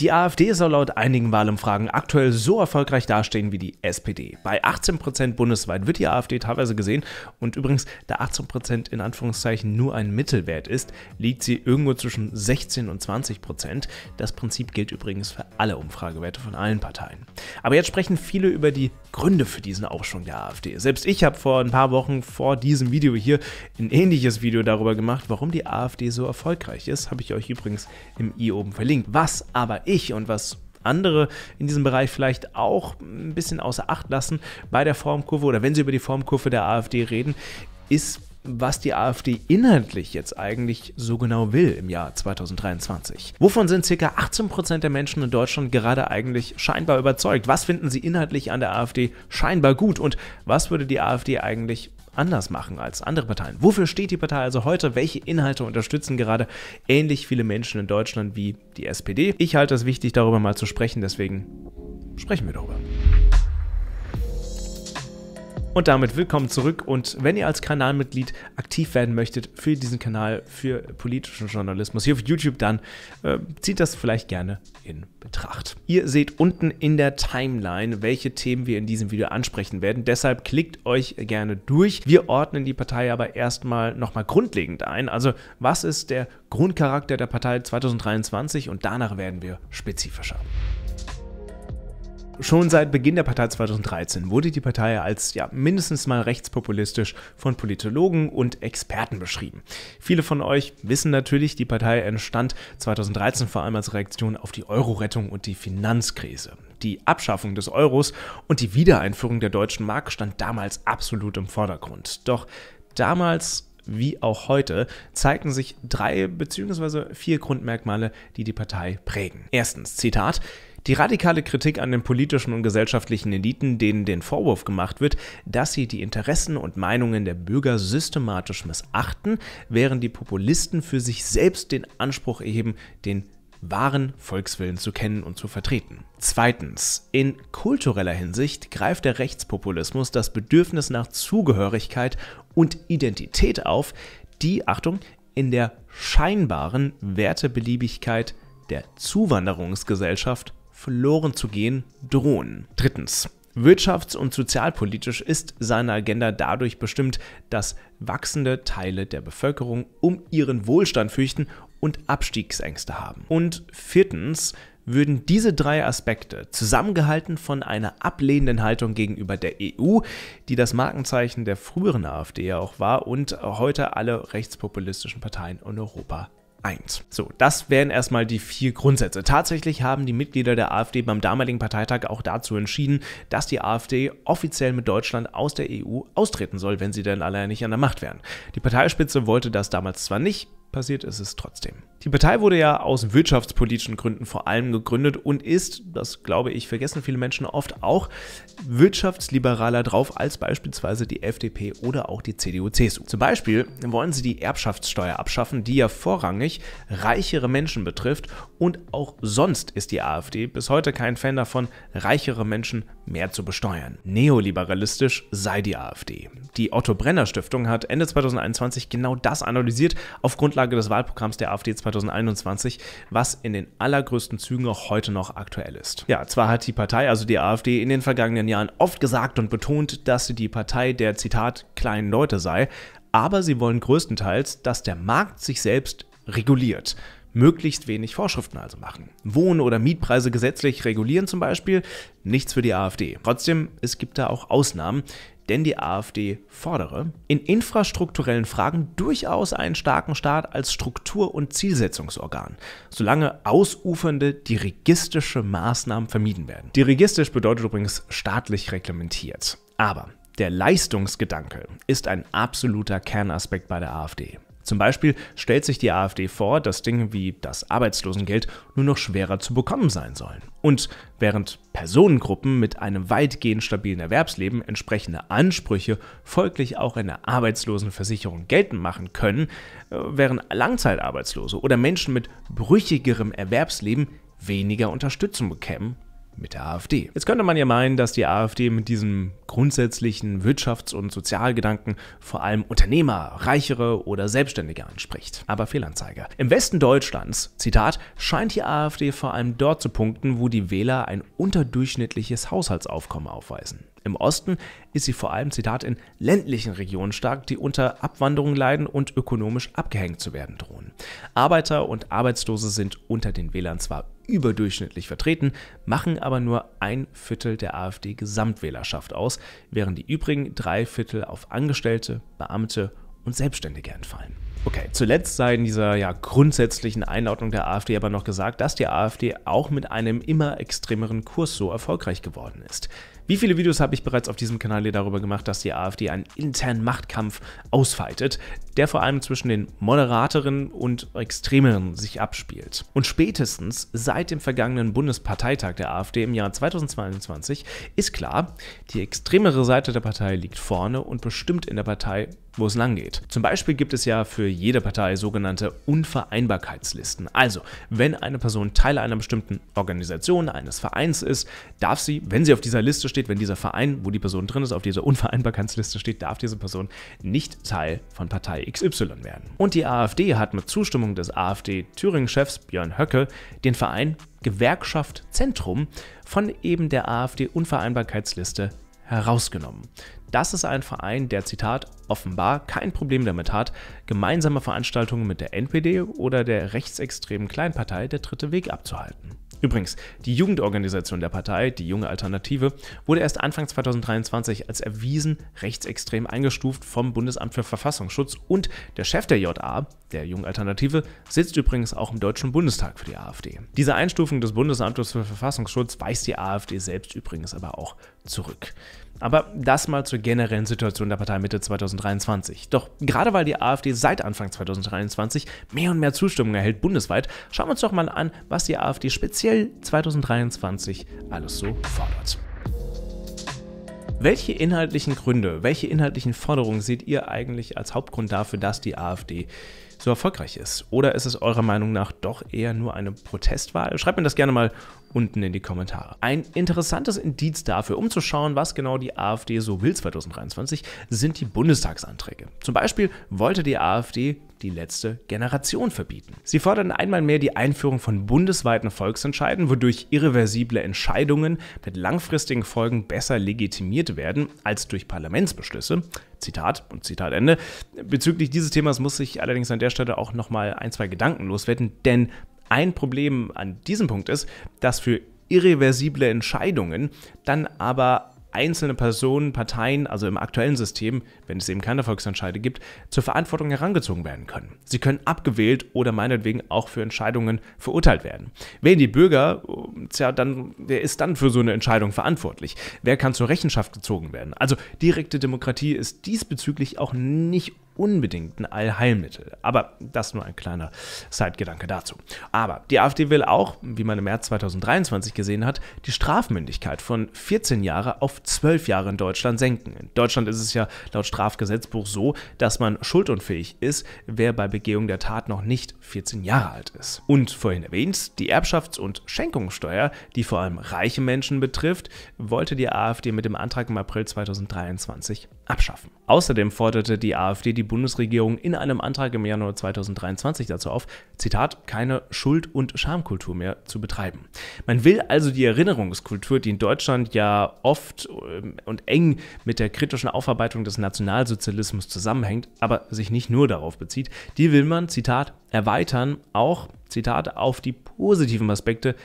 Die AfD soll laut einigen Wahlumfragen aktuell so erfolgreich dastehen wie die SPD. Bei 18% bundesweit wird die AfD teilweise gesehen und übrigens, da 18% in Anführungszeichen nur ein Mittelwert ist, liegt sie irgendwo zwischen 16 und 20%. Das Prinzip gilt übrigens für alle Umfragewerte von allen Parteien. Aber jetzt sprechen viele über die Gründe für diesen Aufschwung der AfD. Selbst ich habe vor ein paar Wochen vor diesem Video hier ein ähnliches Video darüber gemacht, warum die AfD so erfolgreich ist, habe ich euch übrigens im i oben verlinkt. Was aber ich und was andere in diesem Bereich vielleicht auch ein bisschen außer Acht lassen bei der Formkurve oder wenn sie über die Formkurve der AfD reden, ist, was die AfD inhaltlich jetzt eigentlich so genau will im Jahr 2023. Wovon sind ca. 18% der Menschen in Deutschland gerade eigentlich scheinbar überzeugt? Was finden sie inhaltlich an der AfD scheinbar gut und was würde die AfD eigentlich anders machen als andere Parteien. Wofür steht die Partei also heute? Welche Inhalte unterstützen gerade ähnlich viele Menschen in Deutschland wie die SPD? Ich halte es wichtig, darüber mal zu sprechen, deswegen sprechen wir darüber. Und damit willkommen zurück und wenn ihr als Kanalmitglied aktiv werden möchtet für diesen Kanal, für politischen Journalismus hier auf YouTube, dann äh, zieht das vielleicht gerne in Betracht. Ihr seht unten in der Timeline, welche Themen wir in diesem Video ansprechen werden. Deshalb klickt euch gerne durch. Wir ordnen die Partei aber erstmal nochmal grundlegend ein. Also was ist der Grundcharakter der Partei 2023 und danach werden wir spezifischer. Schon seit Beginn der Partei 2013 wurde die Partei als ja, mindestens mal rechtspopulistisch von Politologen und Experten beschrieben. Viele von euch wissen natürlich, die Partei entstand 2013 vor allem als Reaktion auf die Euro-Rettung und die Finanzkrise die Abschaffung des Euros und die Wiedereinführung der deutschen Mark stand damals absolut im Vordergrund. Doch damals wie auch heute zeigten sich drei bzw. vier Grundmerkmale, die die Partei prägen. Erstens, Zitat, die radikale Kritik an den politischen und gesellschaftlichen Eliten, denen den Vorwurf gemacht wird, dass sie die Interessen und Meinungen der Bürger systematisch missachten, während die Populisten für sich selbst den Anspruch erheben, den wahren Volkswillen zu kennen und zu vertreten. Zweitens, in kultureller Hinsicht greift der Rechtspopulismus das Bedürfnis nach Zugehörigkeit und Identität auf, die, Achtung, in der scheinbaren Wertebeliebigkeit der Zuwanderungsgesellschaft verloren zu gehen drohen. Drittens. Wirtschafts- und sozialpolitisch ist seine Agenda dadurch bestimmt, dass wachsende Teile der Bevölkerung um ihren Wohlstand fürchten und Abstiegsängste haben. Und viertens, würden diese drei Aspekte zusammengehalten von einer ablehnenden Haltung gegenüber der EU, die das Markenzeichen der früheren AfD ja auch war und heute alle rechtspopulistischen Parteien in Europa 1. So, das wären erstmal die vier Grundsätze. Tatsächlich haben die Mitglieder der AfD beim damaligen Parteitag auch dazu entschieden, dass die AfD offiziell mit Deutschland aus der EU austreten soll, wenn sie denn allein nicht an der Macht wären. Die Parteispitze wollte das damals zwar nicht, passiert ist es trotzdem. Die Partei wurde ja aus wirtschaftspolitischen Gründen vor allem gegründet und ist, das glaube ich, vergessen viele Menschen oft auch, wirtschaftsliberaler drauf als beispielsweise die FDP oder auch die CDU-CSU. Zum Beispiel wollen sie die Erbschaftssteuer abschaffen, die ja vorrangig reichere Menschen betrifft und auch sonst ist die AfD bis heute kein Fan davon, reichere Menschen mehr zu besteuern. Neoliberalistisch sei die AfD. Die Otto Brenner Stiftung hat Ende 2021 genau das analysiert auf Grundlage des Wahlprogramms der AfD 2021, was in den allergrößten Zügen auch heute noch aktuell ist. Ja, zwar hat die Partei, also die AfD, in den vergangenen Jahren oft gesagt und betont, dass sie die Partei der Zitat kleinen Leute sei, aber sie wollen größtenteils, dass der Markt sich selbst reguliert möglichst wenig Vorschriften also machen. Wohn- oder Mietpreise gesetzlich regulieren zum Beispiel, nichts für die AfD. Trotzdem, es gibt da auch Ausnahmen, denn die AfD fordere in infrastrukturellen Fragen durchaus einen starken Staat als Struktur- und Zielsetzungsorgan, solange ausufernde dirigistische Maßnahmen vermieden werden. Dirigistisch bedeutet übrigens staatlich reglementiert. Aber der Leistungsgedanke ist ein absoluter Kernaspekt bei der AfD. Zum Beispiel stellt sich die AfD vor, dass Dinge wie das Arbeitslosengeld nur noch schwerer zu bekommen sein sollen. Und während Personengruppen mit einem weitgehend stabilen Erwerbsleben entsprechende Ansprüche folglich auch in der Arbeitslosenversicherung geltend machen können, äh, wären Langzeitarbeitslose oder Menschen mit brüchigerem Erwerbsleben weniger Unterstützung bekämen mit der AfD. Jetzt könnte man ja meinen, dass die AfD mit diesem grundsätzlichen Wirtschafts- und Sozialgedanken vor allem Unternehmer, Reichere oder Selbstständige anspricht. Aber Fehlanzeige. Im Westen Deutschlands, Zitat, scheint die AfD vor allem dort zu punkten, wo die Wähler ein unterdurchschnittliches Haushaltsaufkommen aufweisen. Im Osten ist sie vor allem, Zitat, in ländlichen Regionen stark, die unter Abwanderung leiden und ökonomisch abgehängt zu werden drohen. Arbeiter und Arbeitslose sind unter den Wählern zwar überdurchschnittlich vertreten, machen aber nur ein Viertel der AfD-Gesamtwählerschaft aus, während die übrigen drei Viertel auf Angestellte, Beamte und Selbstständige entfallen. Okay, zuletzt sei in dieser ja, grundsätzlichen Einordnung der AfD aber noch gesagt, dass die AfD auch mit einem immer extremeren Kurs so erfolgreich geworden ist. Wie viele Videos habe ich bereits auf diesem Kanal hier darüber gemacht, dass die AfD einen internen Machtkampf ausfaltet? der vor allem zwischen den moderateren und extremeren sich abspielt. Und spätestens seit dem vergangenen Bundesparteitag der AfD im Jahr 2022 ist klar, die extremere Seite der Partei liegt vorne und bestimmt in der Partei wo es lang geht. Zum Beispiel gibt es ja für jede Partei sogenannte Unvereinbarkeitslisten. Also, wenn eine Person Teil einer bestimmten Organisation, eines Vereins ist, darf sie, wenn sie auf dieser Liste steht, wenn dieser Verein, wo die Person drin ist, auf dieser Unvereinbarkeitsliste steht, darf diese Person nicht Teil von Partei XY werden. Und die AfD hat mit Zustimmung des AfD-Thüringen-Chefs Björn Höcke den Verein Gewerkschaft Zentrum von eben der AfD-Unvereinbarkeitsliste herausgenommen. Das ist ein Verein, der, Zitat, offenbar kein Problem damit hat, gemeinsame Veranstaltungen mit der NPD oder der rechtsextremen Kleinpartei der Dritte Weg abzuhalten. Übrigens, die Jugendorganisation der Partei, die Junge Alternative, wurde erst Anfang 2023 als erwiesen rechtsextrem eingestuft vom Bundesamt für Verfassungsschutz und der Chef der JA, der Jungen Alternative, sitzt übrigens auch im Deutschen Bundestag für die AfD. Diese Einstufung des Bundesamtes für Verfassungsschutz weist die AfD selbst übrigens aber auch zurück. Aber das mal zur generellen Situation der Partei Mitte 2023. Doch gerade weil die AfD seit Anfang 2023 mehr und mehr Zustimmung erhält bundesweit, schauen wir uns doch mal an, was die AfD speziell 2023 alles so fordert. Welche inhaltlichen Gründe, welche inhaltlichen Forderungen seht ihr eigentlich als Hauptgrund dafür, dass die AfD so erfolgreich ist? Oder ist es eurer Meinung nach doch eher nur eine Protestwahl? Schreibt mir das gerne mal unten in die Kommentare. Ein interessantes Indiz dafür, um zu schauen, was genau die AfD so will 2023, sind die Bundestagsanträge. Zum Beispiel wollte die AfD die letzte Generation verbieten. Sie fordern einmal mehr die Einführung von bundesweiten Volksentscheiden, wodurch irreversible Entscheidungen mit langfristigen Folgen besser legitimiert werden als durch Parlamentsbeschlüsse. Zitat und Zitat Ende. Bezüglich dieses Themas muss ich allerdings an der Stelle auch nochmal ein, zwei Gedanken loswerden, denn ein Problem an diesem Punkt ist, dass für irreversible Entscheidungen dann aber einzelne Personen, Parteien, also im aktuellen System, wenn es eben keine Volksentscheide gibt, zur Verantwortung herangezogen werden können. Sie können abgewählt oder meinetwegen auch für Entscheidungen verurteilt werden. Wählen die Bürger, tja, dann, wer ist dann für so eine Entscheidung verantwortlich? Wer kann zur Rechenschaft gezogen werden? Also direkte Demokratie ist diesbezüglich auch nicht unbedingt ein Allheilmittel. Aber das nur ein kleiner Zeitgedanke dazu. Aber die AfD will auch, wie man im März 2023 gesehen hat, die Strafmündigkeit von 14 Jahre auf 12 Jahre in Deutschland senken. In Deutschland ist es ja laut Strafgesetzbuch so, dass man schuldunfähig ist, wer bei Begehung der Tat noch nicht 14 Jahre alt ist. Und vorhin erwähnt, die Erbschafts- und Schenkungssteuer, die vor allem reiche Menschen betrifft, wollte die AfD mit dem Antrag im April 2023 abschaffen. Außerdem forderte die AfD die Bundesregierung in einem Antrag im Januar 2023 dazu auf, Zitat, keine Schuld- und Schamkultur mehr zu betreiben. Man will also die Erinnerungskultur, die in Deutschland ja oft ähm, und eng mit der kritischen Aufarbeitung des Nationalsozialismus zusammenhängt, aber sich nicht nur darauf bezieht, die will man, Zitat, erweitern, auch, Zitat, auf die positiven Aspekte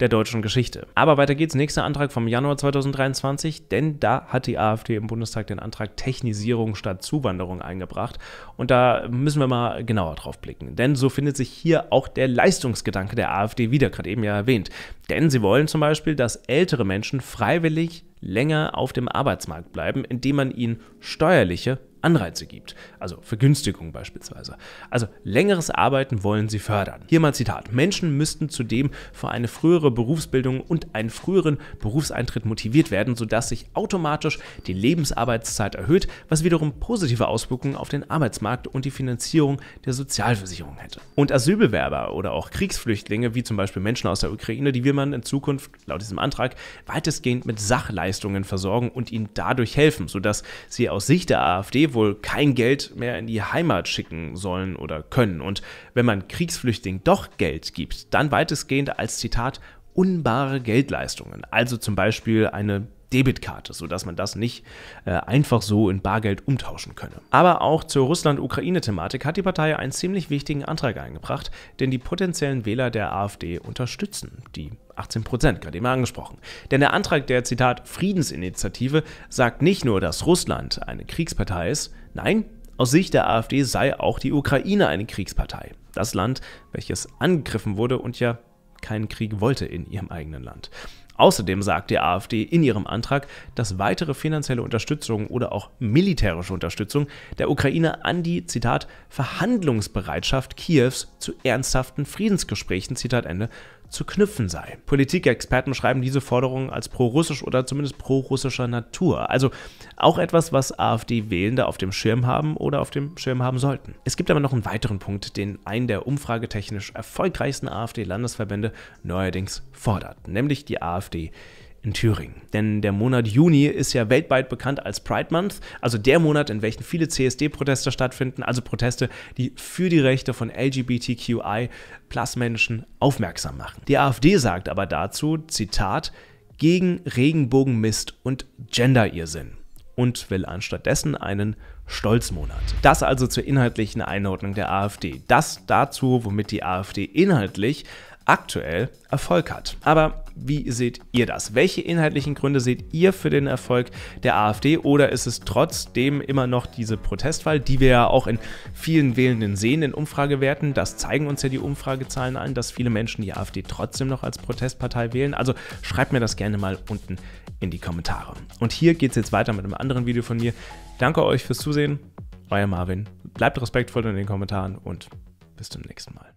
der deutschen Geschichte. Aber weiter geht's. Nächster Antrag vom Januar 2023, denn da hat die AfD im Bundestag den Antrag Technisierung statt Zuwanderung eingebracht. Und da müssen wir mal genauer drauf blicken. Denn so findet sich hier auch der Leistungsgedanke der AfD wieder, gerade eben ja erwähnt. Denn sie wollen zum Beispiel, dass ältere Menschen freiwillig länger auf dem Arbeitsmarkt bleiben, indem man ihnen steuerliche Anreize gibt, also Vergünstigung beispielsweise. Also längeres Arbeiten wollen sie fördern. Hier mal Zitat. Menschen müssten zudem für eine frühere Berufsbildung und einen früheren Berufseintritt motiviert werden, sodass sich automatisch die Lebensarbeitszeit erhöht, was wiederum positive Auswirkungen auf den Arbeitsmarkt und die Finanzierung der Sozialversicherung hätte. Und Asylbewerber oder auch Kriegsflüchtlinge, wie zum Beispiel Menschen aus der Ukraine, die will man in Zukunft laut diesem Antrag weitestgehend mit Sachleistungen versorgen und ihnen dadurch helfen, sodass sie aus Sicht der AfD wohl kein Geld mehr in die Heimat schicken sollen oder können. Und wenn man Kriegsflüchtlingen doch Geld gibt, dann weitestgehend als Zitat unbare Geldleistungen, also zum Beispiel eine Debitkarte, sodass man das nicht äh, einfach so in Bargeld umtauschen könne. Aber auch zur Russland-Ukraine-Thematik hat die Partei einen ziemlich wichtigen Antrag eingebracht, den die potenziellen Wähler der AfD unterstützen. Die 18 Prozent, gerade eben angesprochen. Denn der Antrag der, Zitat, Friedensinitiative sagt nicht nur, dass Russland eine Kriegspartei ist, nein, aus Sicht der AfD sei auch die Ukraine eine Kriegspartei. Das Land, welches angegriffen wurde und ja keinen Krieg wollte in ihrem eigenen Land. Außerdem sagt die AfD in ihrem Antrag, dass weitere finanzielle Unterstützung oder auch militärische Unterstützung der Ukraine an die, Zitat, Verhandlungsbereitschaft Kiews zu ernsthaften Friedensgesprächen, Zitat Ende, zu knüpfen sei. Politikexperten schreiben diese Forderung als prorussisch oder zumindest prorussischer Natur. Also auch etwas, was AfD-Wählende auf dem Schirm haben oder auf dem Schirm haben sollten. Es gibt aber noch einen weiteren Punkt, den einen der umfragetechnisch erfolgreichsten AfD-Landesverbände neuerdings fordert, nämlich die AfD in Thüringen. Denn der Monat Juni ist ja weltweit bekannt als Pride Month, also der Monat, in welchem viele CSD-Proteste stattfinden, also Proteste, die für die Rechte von LGBTQI-Plus-Menschen aufmerksam machen. Die AfD sagt aber dazu, Zitat, gegen Regenbogenmist und gender Genderirrsinn und will anstattdessen einen Stolzmonat. Das also zur inhaltlichen Einordnung der AfD. Das dazu, womit die AfD inhaltlich aktuell Erfolg hat. Aber wie seht ihr das? Welche inhaltlichen Gründe seht ihr für den Erfolg der AfD? Oder ist es trotzdem immer noch diese Protestwahl, die wir ja auch in vielen Wählenden sehen, in Umfragewerten? Das zeigen uns ja die Umfragezahlen an, dass viele Menschen die AfD trotzdem noch als Protestpartei wählen. Also schreibt mir das gerne mal unten in die Kommentare. Und hier geht es jetzt weiter mit einem anderen Video von mir. Danke euch fürs Zusehen. Euer Marvin. Bleibt respektvoll in den Kommentaren und bis zum nächsten Mal.